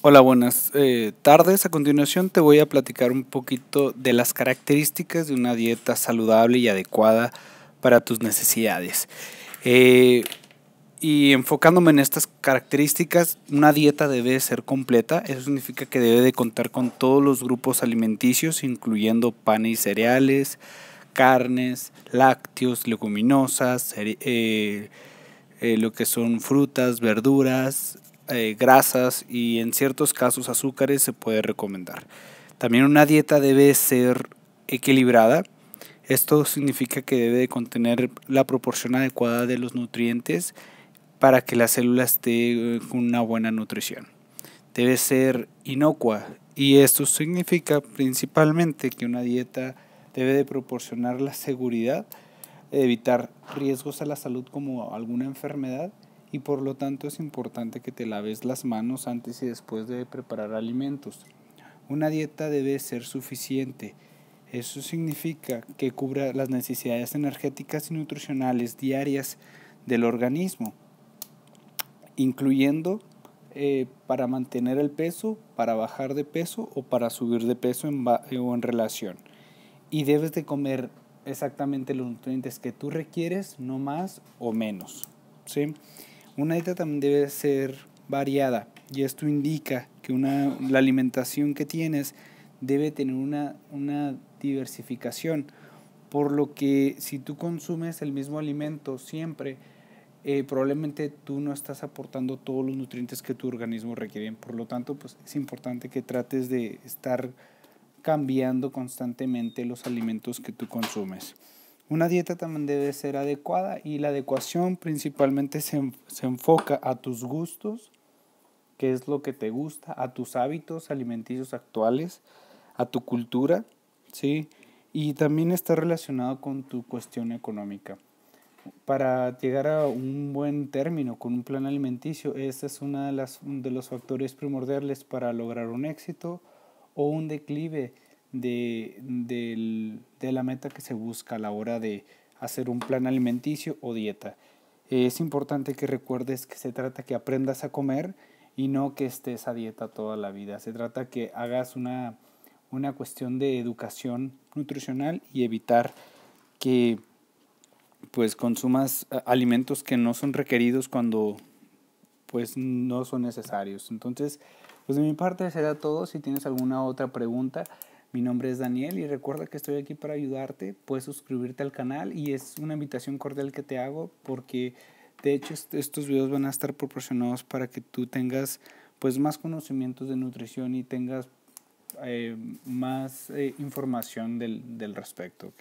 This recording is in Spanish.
Hola, buenas eh, tardes. A continuación te voy a platicar un poquito de las características de una dieta saludable y adecuada para tus necesidades. Eh, y enfocándome en estas características, una dieta debe ser completa. Eso significa que debe de contar con todos los grupos alimenticios, incluyendo panes y cereales, carnes, lácteos, leguminosas, eh, lo que son frutas, verduras, eh, grasas y en ciertos casos azúcares se puede recomendar. También una dieta debe ser equilibrada. Esto significa que debe de contener la proporción adecuada de los nutrientes para que las célula esté eh, con una buena nutrición. Debe ser inocua y esto significa principalmente que una dieta debe de proporcionar la seguridad, evitar riesgos a la salud como alguna enfermedad y por lo tanto es importante que te laves las manos antes y después de preparar alimentos. Una dieta debe ser suficiente. Eso significa que cubra las necesidades energéticas y nutricionales diarias del organismo, incluyendo eh, para mantener el peso, para bajar de peso o para subir de peso en eh, o en relación. Y debes de comer exactamente los nutrientes que tú requieres, no más o menos. ¿sí? Una dieta también debe ser variada y esto indica que la alimentación que tienes debe tener una, diversificación, por lo que si tú consumes el mismo alimento siempre, eh, probablemente tú no estás aportando todos los nutrientes que tu organismo requiere. Por lo tanto, pues es importante que trates de estar cambiando constantemente los alimentos que tú consumes. Una dieta también debe ser adecuada y la adecuación principalmente se, enfoca a tus gustos, qué es lo que te gusta, a tus hábitos alimenticios actuales, a tu cultura, ¿sí? Y también está relacionado con tu cuestión económica. Para llegar a un buen término con un plan alimenticio, ese es uno de, de los factores primordiales para lograr un éxito o un declive de, la meta que se busca a la hora de hacer un plan alimenticio o dieta. Es importante que recuerdes que se trata que aprendas a comer y no que estés a dieta toda la vida. Se trata que hagas una, una cuestión de educación nutricional y evitar que pues consumas alimentos que no son requeridos cuando pues no son necesarios. Entonces, pues de mi parte será todo. Si tienes alguna otra pregunta, mi nombre es Daniel y recuerda que estoy aquí para ayudarte. Puedes suscribirte al canal y es una invitación cordial que te hago porque de hecho estos videos van a estar proporcionados para que tú tengas pues más conocimientos de nutrición y tengas eh, más eh, información del, respecto,